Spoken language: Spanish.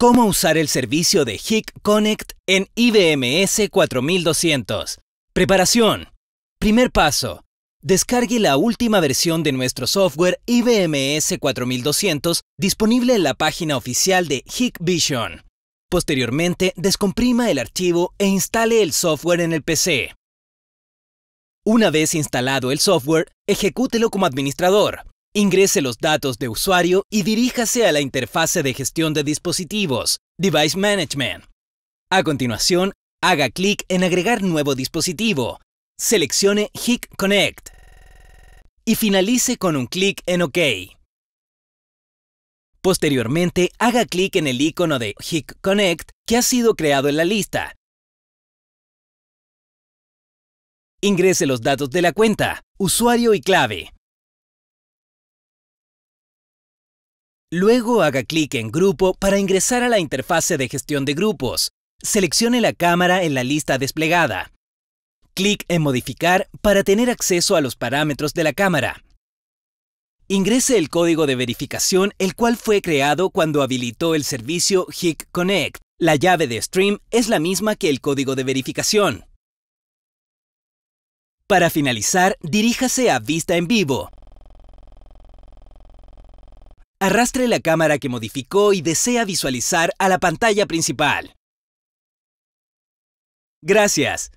Cómo usar el servicio de HIC Connect en IBMS 4200. Preparación. Primer paso. Descargue la última versión de nuestro software IBMS 4200 disponible en la página oficial de HIC Vision. Posteriormente, descomprima el archivo e instale el software en el PC. Una vez instalado el software, ejecútelo como administrador. Ingrese los datos de usuario y diríjase a la interfase de gestión de dispositivos, Device Management. A continuación, haga clic en Agregar nuevo dispositivo, seleccione HIC Connect y finalice con un clic en OK. Posteriormente, haga clic en el icono de HIC Connect que ha sido creado en la lista. Ingrese los datos de la cuenta, usuario y clave. Luego haga clic en Grupo para ingresar a la interfase de gestión de grupos. Seleccione la cámara en la lista desplegada. Clic en Modificar para tener acceso a los parámetros de la cámara. Ingrese el código de verificación el cual fue creado cuando habilitó el servicio HIC Connect. La llave de stream es la misma que el código de verificación. Para finalizar, diríjase a Vista en vivo. Arrastre la cámara que modificó y desea visualizar a la pantalla principal. Gracias.